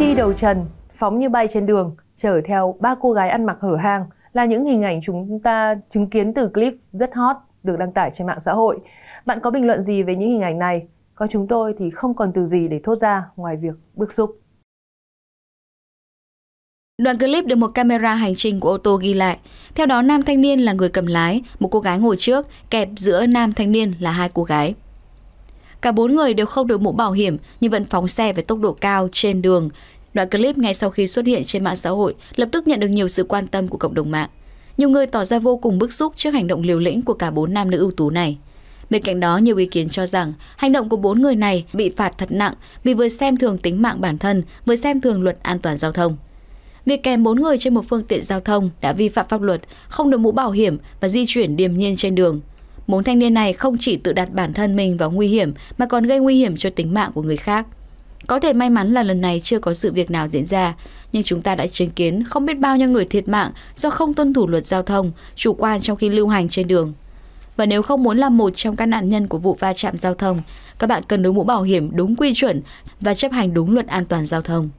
đi đầu trần, phóng như bay trên đường, chở theo ba cô gái ăn mặc hở hang là những hình ảnh chúng ta chứng kiến từ clip rất hot được đăng tải trên mạng xã hội. Bạn có bình luận gì về những hình ảnh này? Có chúng tôi thì không còn từ gì để thốt ra ngoài việc bức xúc. Đoạn clip được một camera hành trình của ô tô ghi lại. Theo đó, nam thanh niên là người cầm lái, một cô gái ngồi trước, kẹp giữa nam thanh niên là hai cô gái. Cả bốn người đều không đội mũ bảo hiểm nhưng vẫn phóng xe với tốc độ cao trên đường. Đoạn clip ngay sau khi xuất hiện trên mạng xã hội lập tức nhận được nhiều sự quan tâm của cộng đồng mạng. Nhiều người tỏ ra vô cùng bức xúc trước hành động liều lĩnh của cả bốn nam nữ ưu tú này. Bên cạnh đó, nhiều ý kiến cho rằng hành động của bốn người này bị phạt thật nặng vì vừa xem thường tính mạng bản thân, vừa xem thường luật an toàn giao thông. Việc kèm bốn người trên một phương tiện giao thông đã vi phạm pháp luật, không được mũ bảo hiểm và di chuyển điềm nhiên trên đường Bốn thanh niên này không chỉ tự đặt bản thân mình vào nguy hiểm mà còn gây nguy hiểm cho tính mạng của người khác. Có thể may mắn là lần này chưa có sự việc nào diễn ra, nhưng chúng ta đã chứng kiến không biết bao nhiêu người thiệt mạng do không tuân thủ luật giao thông, chủ quan trong khi lưu hành trên đường. Và nếu không muốn làm một trong các nạn nhân của vụ va chạm giao thông, các bạn cần đối mũ bảo hiểm đúng quy chuẩn và chấp hành đúng luật an toàn giao thông.